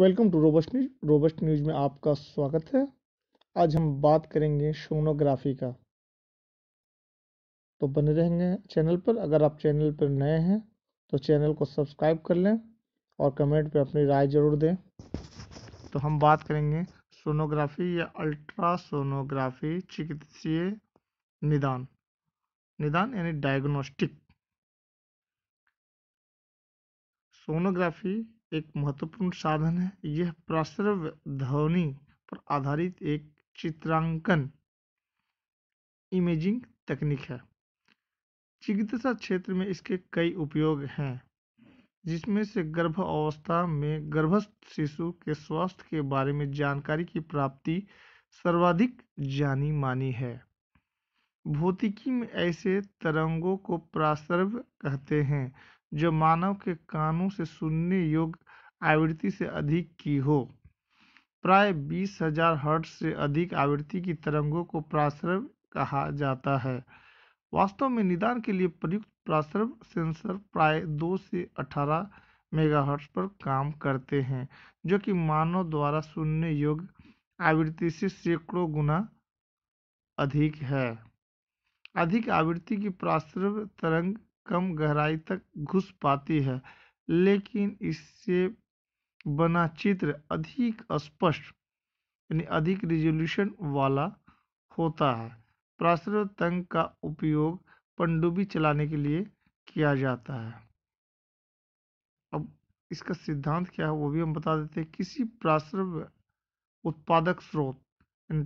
welcome to Robust News Robust News में आपका स्वागत है आज हम बात करेंगे सोनोग्राफी का तो बने रहेंगे चैनल पर अगर आप चैनल पर नए हैं तो चैनल को सब्सक्राइब कर लें और कमेंट पर अपनी राय ज़रूर दें तो हम बात करेंगे सोनोग्राफी या अल्ट्रासोनोग्राफी चिकित्सीय निदान निदान यानी डायग्नोस्टिक सोनोग्राफी एक महत्वपूर्ण साधन है यह ध्वनि पर आधारित एक चित्रांकन इमेजिंग तकनीक है चिकित्सा क्षेत्र में इसके कई उपयोग हैं जिसमें से गर्भ अवस्था में गर्भस्थ शिशु के स्वास्थ्य के बारे में जानकारी की प्राप्ति सर्वाधिक जानी मानी है भौतिकी में ऐसे तरंगों को प्रासर्व कहते हैं जो मानव के कानों से सुनने योग्य आवृत्ति से अधिक की हो प्राय बीस हजार हर्ट से अधिक आवृत्ति की तरंगों को प्रासरण कहा जाता है वास्तव में निदान के लिए प्रयुक्त प्रासरण सेंसर प्राय दो से अठारह मेगाहर्ट्ज पर काम करते हैं जो कि मानव द्वारा सुनने योग्य आवृत्ति से सैकड़ों गुना अधिक है अधिक आवृत्ति की प्रासरण तरंग कम गहराई तक घुस पाती है लेकिन इससे बना चित्र अधिक स्पष्ट यानी अधिक रिजोल्यूशन वाला होता है प्राश्र तंग का उपयोग पनडुब्बी चलाने के लिए किया जाता है अब इसका सिद्धांत क्या है वो भी हम बता देते हैं किसी प्राश्रव उत्पादक स्रोत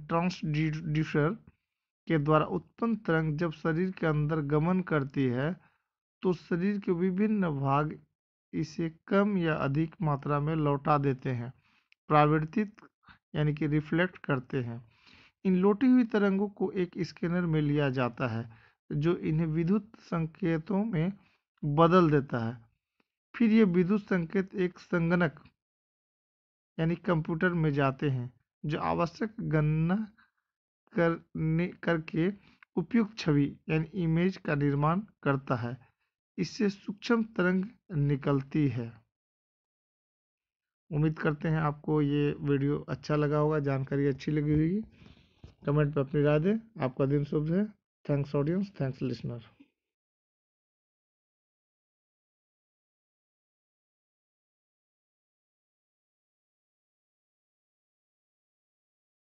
ट्रांसड्यूसर के द्वारा उत्पन्न तरंग जब शरीर के अंदर गमन करती है तो शरीर के विभिन्न भाग इसे कम या अधिक मात्रा में लौटा देते हैं प्रावर्तित यानी कि रिफ्लेक्ट करते हैं इन लौटी हुई तरंगों को एक स्कैनर में लिया जाता है जो इन्हें विद्युत संकेतों में बदल देता है फिर ये विद्युत संकेत एक संगणक यानी कंप्यूटर में जाते हैं जो आवश्यक गणना करने करके उपयुक्त छवि यानी इमेज का निर्माण करता है इससे सूक्ष्म तरंग निकलती है उम्मीद करते हैं आपको ये वीडियो अच्छा लगा होगा जानकारी अच्छी लगी होगी कमेंट पर अपनी राय दें आपका दिन शुभ है थैंक्स ऑडियंस थैंक्स लिसनर